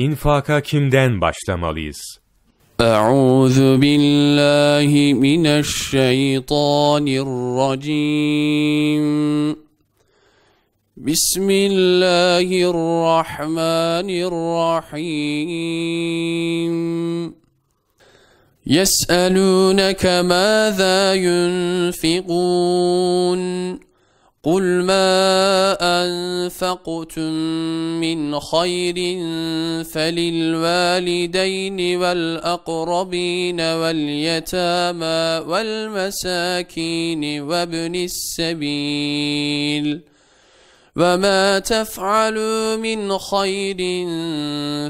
İnfaka kimden başlamalıyız? Euzu billahi mineşşeytanirracim. Bismillahirrahmanirrahim. يسألونك ماذا ينفقون قل ما انفقتم من خير فللوالدين والاقربين واليتامى والمساكين وابن السبيل وما تفعلوا من خير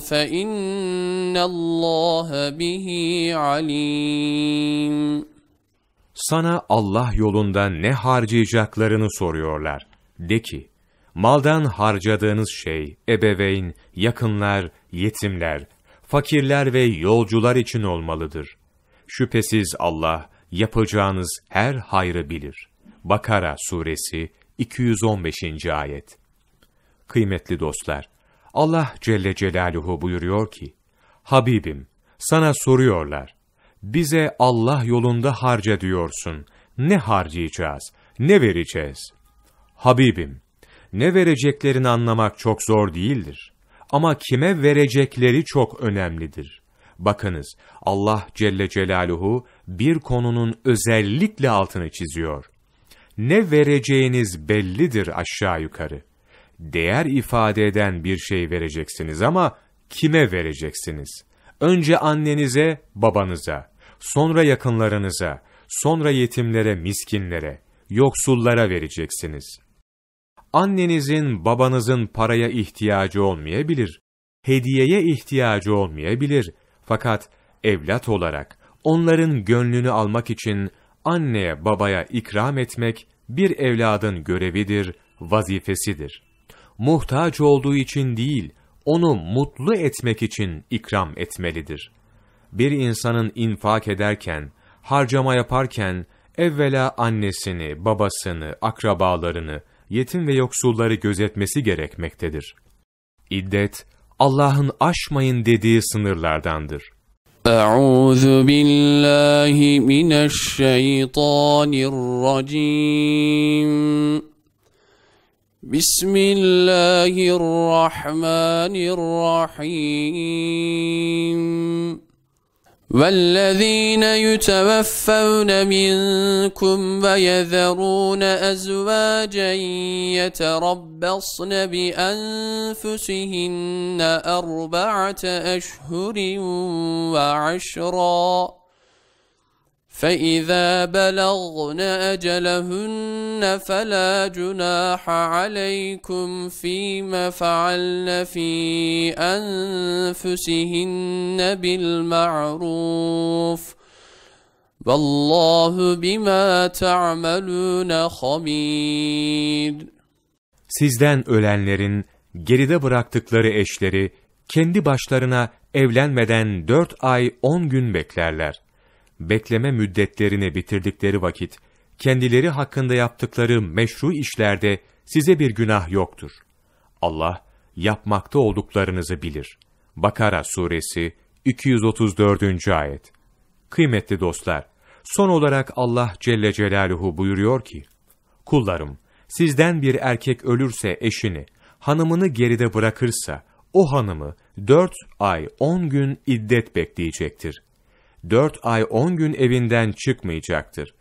فان الله به عليم sana Allah yolunda ne harcayacaklarını soruyorlar. De ki, maldan harcadığınız şey ebeveyn, yakınlar, yetimler, fakirler ve yolcular için olmalıdır. Şüphesiz Allah yapacağınız her hayrı bilir. Bakara suresi 215. ayet. Kıymetli dostlar, Allah Celle Celaluhu buyuruyor ki: Habibim, sana soruyorlar bize Allah yolunda harca diyorsun. Ne harcayacağız, ne vereceğiz? Habibim, ne vereceklerini anlamak çok zor değildir. Ama kime verecekleri çok önemlidir. Bakınız, Allah Celle Celaluhu bir konunun özellikle altını çiziyor. Ne vereceğiniz bellidir aşağı yukarı. Değer ifade eden bir şey vereceksiniz ama kime vereceksiniz? Önce annenize, babanıza, sonra yakınlarınıza, sonra yetimlere, miskinlere, yoksullara vereceksiniz. Annenizin, babanızın paraya ihtiyacı olmayabilir, hediyeye ihtiyacı olmayabilir. Fakat evlat olarak onların gönlünü almak için anneye babaya ikram etmek bir evladın görevidir, vazifesidir. Muhtaç olduğu için değil, onu mutlu etmek için ikram etmelidir.'' bir insanın infak ederken, harcama yaparken evvela annesini, babasını, akrabalarını, yetim ve yoksulları gözetmesi gerekmektedir. İddet, Allah'ın aşmayın dediği sınırlardandır. أعوذ بالله من الشيطان الرجيم بسم الله الرحمن الرحيم والذين يتوفون منكم ويذرون أزواجا يتربصن بأنفسهن أربعة أشهر وعشرا فإذا بلغن أجلهن فلا جناح عليكم فيما فعلن في أنفسهن بالمعروف والله بما تعملون خبير Sizden ölenlerin geride bıraktıkları eşleri kendi başlarına evlenmeden dört ay on gün beklerler bekleme müddetlerini bitirdikleri vakit, kendileri hakkında yaptıkları meşru işlerde size bir günah yoktur. Allah, yapmakta olduklarınızı bilir. Bakara Suresi 234. Ayet Kıymetli dostlar, son olarak Allah Celle Celaluhu buyuruyor ki, Kullarım, sizden bir erkek ölürse eşini, hanımını geride bırakırsa, o hanımı dört ay on gün iddet bekleyecektir dört ay on gün evinden çıkmayacaktır.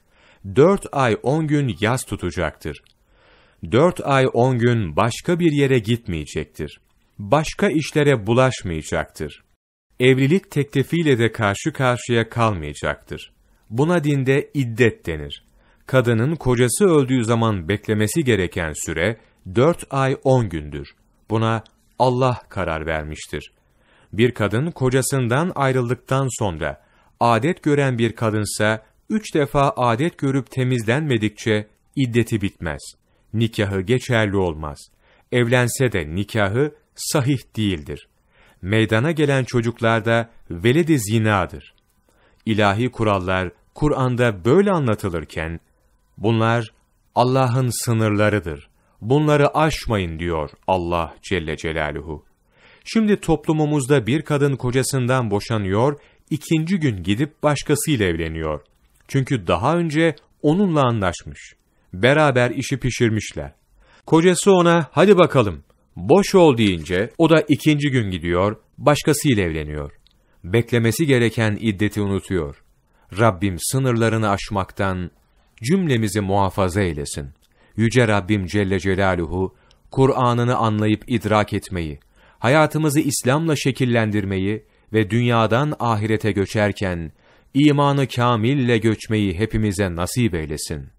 Dört ay on gün yaz tutacaktır. Dört ay on gün başka bir yere gitmeyecektir. Başka işlere bulaşmayacaktır. Evlilik teklifiyle de karşı karşıya kalmayacaktır. Buna dinde iddet denir. Kadının kocası öldüğü zaman beklemesi gereken süre dört ay on gündür. Buna Allah karar vermiştir. Bir kadın kocasından ayrıldıktan sonra adet gören bir kadınsa üç defa adet görüp temizlenmedikçe iddeti bitmez. Nikahı geçerli olmaz. Evlense de nikahı sahih değildir. Meydana gelen çocuklarda veled-i zinadır. İlahi kurallar Kur'an'da böyle anlatılırken, bunlar Allah'ın sınırlarıdır. Bunları aşmayın diyor Allah Celle Celaluhu. Şimdi toplumumuzda bir kadın kocasından boşanıyor ikinci gün gidip başkasıyla evleniyor. Çünkü daha önce onunla anlaşmış. Beraber işi pişirmişler. Kocası ona hadi bakalım boş ol deyince o da ikinci gün gidiyor başkasıyla evleniyor. Beklemesi gereken iddeti unutuyor. Rabbim sınırlarını aşmaktan cümlemizi muhafaza eylesin. Yüce Rabbim Celle Celaluhu Kur'an'ını anlayıp idrak etmeyi, hayatımızı İslam'la şekillendirmeyi ve dünyadan ahirete göçerken, imanı kamille göçmeyi hepimize nasip eylesin.